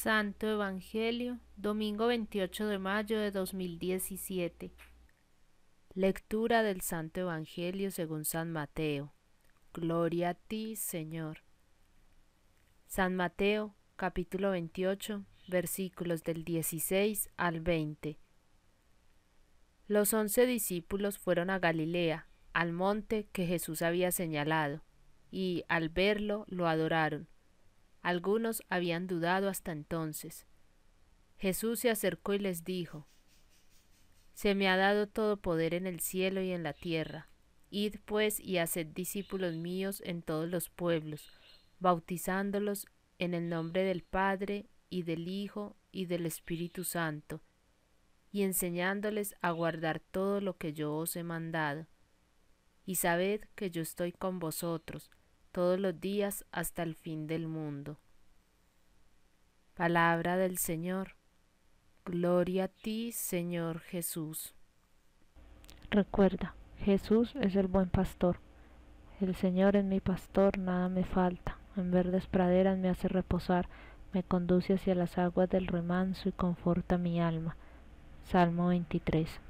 Santo Evangelio, domingo 28 de mayo de 2017. Lectura del Santo Evangelio según San Mateo. Gloria a ti, Señor. San Mateo, capítulo 28, versículos del 16 al 20. Los once discípulos fueron a Galilea, al monte que Jesús había señalado, y al verlo lo adoraron algunos habían dudado hasta entonces. Jesús se acercó y les dijo, Se me ha dado todo poder en el cielo y en la tierra. Id pues y haced discípulos míos en todos los pueblos, bautizándolos en el nombre del Padre y del Hijo y del Espíritu Santo, y enseñándoles a guardar todo lo que yo os he mandado. Y sabed que yo estoy con vosotros todos los días hasta el fin del mundo. Palabra del Señor. Gloria a ti, Señor Jesús. Recuerda, Jesús es el buen pastor. El Señor es mi pastor, nada me falta. En verdes praderas me hace reposar, me conduce hacia las aguas del remanso y conforta mi alma. Salmo 23.